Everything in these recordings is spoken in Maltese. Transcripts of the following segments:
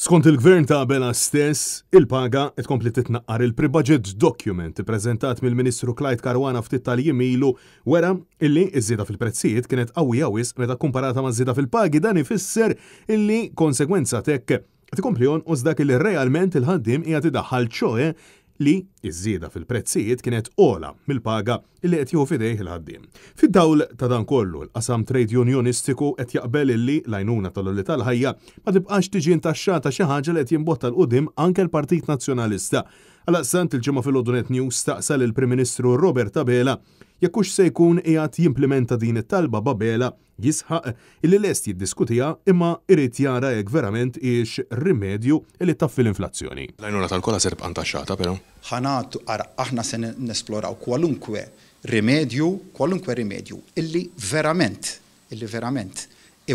Skont il-gvern ta' Bela stess, il-paga tkompli titnaqqar il-pre-budget document prezentat mill-Ministru Clyde Karwana ftit tal-jiem ilu wera illi iż-żieda fil-prezzijiet kienet qawwija wis meta kumparata ma' żieda fil-pagi dan ifisser illi konsegwenza tek tikompli jonqos il realment il-ħaddim qiegħed idaħħal ċoe li iż-żieda fil-prezzijiet kienet ola mill-paga li qed jieħu fidejh il-ħaddiem. Fid-dawl ta' dan kollu l-qasam trade unionistiku qed jaqbel illi l-għajnuna tal-olli tal-ħajja ma tibqax tiġi ntaxxata xi ħaġa li qed jimbotta l-qudiem anke l-Partit Nazzjonalista. Għalaqsant il-ġimgħa fil-Odunet News staqsal il-Prim Ministru Robert Tabela jekkux se jkun qiegħed jimplementa din it-talba babela jisħaq illi lest jiddiskutija imma irrid jara jekk verament ix rimedju li taffi l-inflazzjoni. Lajnuna tal-kola serb antaxxata però. Ħanat ara aħna se nesploraw kwalunkwe rimedju, kwalunkwe rimedju illi verament, illi verament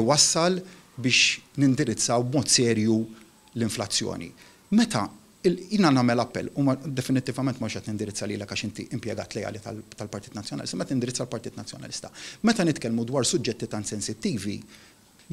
iwassal biex nindirizzaw b'mod serju l-inflazzjoni. Meta jina namel appell, u definitivament ma xet nindirizza li għax inti impiegat lejali tal-Partit Nazjonalista, meta indirizza l-Partit Nazjonalista. Meta nitkelmu dwar suġġetti tan sensittivi,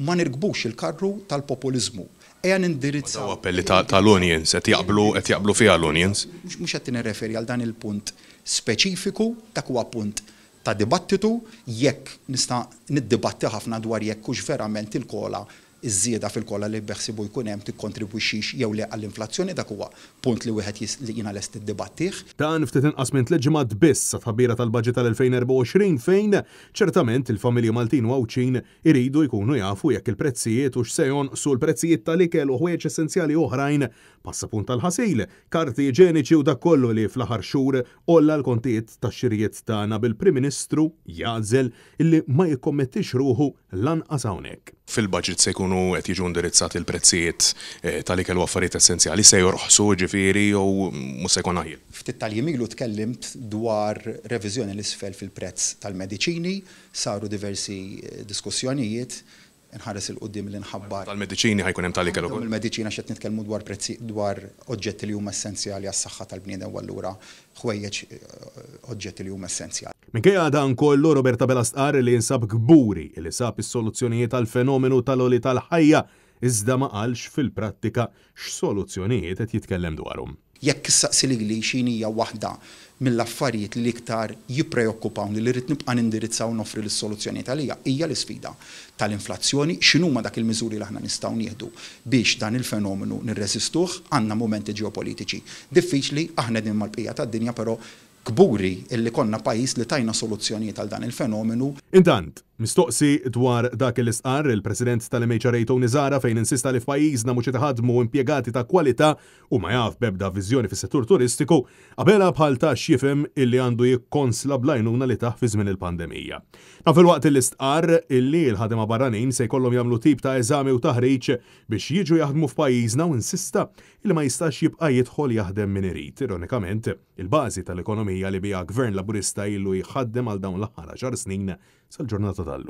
ma nirgbux il-karru tal-populizmu. għan nindirizza. U appelli tal-audience, et jaqblu, et jaqblu fija l-audience. Mux għet referi għal dan il-punt speċifiku, ta' kwa punt ta' dibattitu, jekk nista' niddibatti ħafna dwar jekk kux verament il-kola iż-żieda fil-kolla li beħsibu jkun hemm tikkontribwixix jew le għall-inflazzjoni dak huwa punt li wieħed li jiena lest iddibattih. Dan ftit inqas minn tliet ġimgħat biss tħabbira tal-baġit tal-2024 fejn ċertament il-familji Maltin u Awċin iridu jkunu jafu jekk il-prezzijiet u x'sejon sul prezzijiet tal-ikel u ħwieġ essenzjali oħrajn passapunt tal-ħasil, karti ġeniċi u dak kollu li fl-aħar xhur olla l-kontijiet tax xirjiet tagħna bil-Prim Ministru jażel illi ma jikkommettix ruħu lanqas hawnhekk fil-budget se jkunu qed jiġu indirizzati l-prezzijiet eh, tal-ikel affarijiet essenzjali se jorħsu ġifieri jew mhux se jkun aħjar. Ftit tal tkellimt dwar reviżjoni l-isfel fil-prezz tal-mediċini, saru diversi eh, diskussjonijiet nħares il-qoddim li nħabbar. Tal-mediċini ħajkun hemm tal-ikel ukoll. Il-mediċina xed nitkellmu dwar prezzi dwar oġġetti li huma essenzjali għas-saħħa tal-bniedem u allura ħwejjeġ eh, oġġetti li huma essenzjali. Minkejja dan kollu Roberta Belastar li jinsab kburi li sab is-soluzzjonijiet tal-fenomenu tal-oli tal-ħajja iżda ma qalx fil-prattika x'soluzzjonijiet qed jitkellem dwarhom. Jekk issaqsi li li xinija waħda mill-affarijiet li iktar jippreokkupawni li rrid nibqa' nindirizzaw nofri l-soluzzjonijiet għalija hija l-isfida tal-inflazzjoni x'inhuma dak il-miżuri li aħna nistgħu nieħdu biex dan il-fenomenu nirreżistuh għandna momenti ġeopolitiċi. Diffiċli aħna din mal-bqija tad-dinja però kburi illi konna pajis li tajna soluzzjoni tal dan il-fenomenu. Intant, Mistoqsi dwar dak il-isqar il-President tal-MHRA Tony Zara fejn insista li f'pajjiżna mhux itaħadmu impjegati ta' kwalità u ma jaf bebda viżjoni fis-settur turistiku, qabela bħal ta' xifem illi għandu jikkonsla blajnuna li taħ fi żmien il-pandemija. Naf il-waqt l-istqar illi l-ħadema barranin se jkollhom jagħmlu tip ta' eżami u taħriġ biex jiġu jaħdmu f'pajjiżna u insista li ma jistax jibqa' jidħol jaħdem min irid. Ironikament, il-bażi tal-ekonomija li bija gvern laburista illu jħaddem għal dawn l-aħħar snin sal-ġurnata ይሰጣሉ።